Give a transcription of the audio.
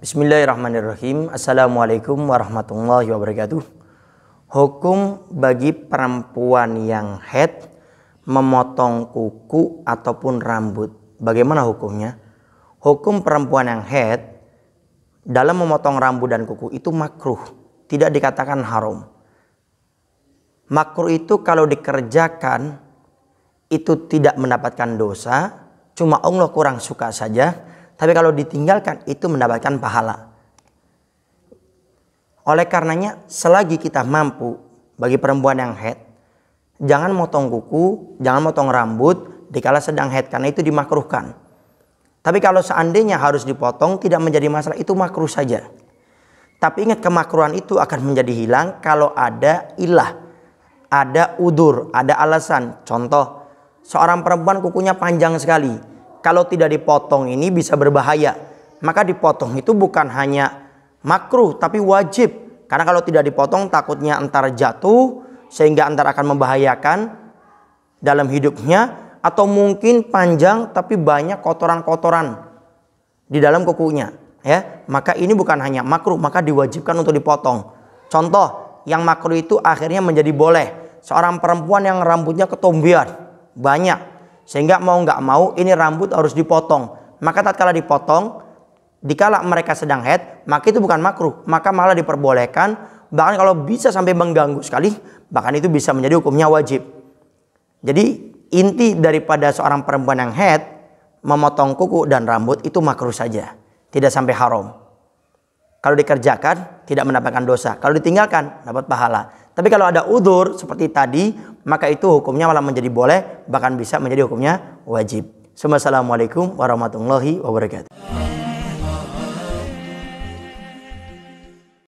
Bismillahirrahmanirrahim. Assalamualaikum warahmatullahi wabarakatuh. Hukum bagi perempuan yang head memotong kuku ataupun rambut. Bagaimana hukumnya? Hukum perempuan yang head dalam memotong rambut dan kuku itu makruh, tidak dikatakan haram. Makruh itu kalau dikerjakan itu tidak mendapatkan dosa, cuma Allah kurang suka saja tapi kalau ditinggalkan itu mendapatkan pahala. Oleh karenanya selagi kita mampu bagi perempuan yang head, jangan motong kuku, jangan motong rambut dikala sedang head karena itu dimakruhkan. Tapi kalau seandainya harus dipotong tidak menjadi masalah itu makruh saja. Tapi ingat kemakruhan itu akan menjadi hilang kalau ada ilah, ada udur, ada alasan. Contoh, seorang perempuan kukunya panjang sekali, kalau tidak dipotong ini bisa berbahaya. Maka dipotong itu bukan hanya makruh tapi wajib. Karena kalau tidak dipotong takutnya antar jatuh sehingga antar akan membahayakan dalam hidupnya atau mungkin panjang tapi banyak kotoran-kotoran di dalam kukunya ya maka ini bukan hanya makruh maka diwajibkan untuk dipotong contoh yang makruh itu akhirnya menjadi boleh seorang perempuan yang rambutnya ketombean banyak sehingga mau nggak mau ini rambut harus dipotong. Maka tatkala dipotong, dikala mereka sedang head, maka itu bukan makruh. Maka malah diperbolehkan, bahkan kalau bisa sampai mengganggu sekali, bahkan itu bisa menjadi hukumnya wajib. Jadi inti daripada seorang perempuan yang head, memotong kuku dan rambut itu makruh saja. Tidak sampai haram. Kalau dikerjakan, tidak mendapatkan dosa. Kalau ditinggalkan, dapat pahala. Tapi kalau ada udur seperti tadi, maka itu hukumnya malah menjadi boleh bahkan bisa menjadi hukumnya wajib. Assalamualaikum warahmatullahi wabarakatuh.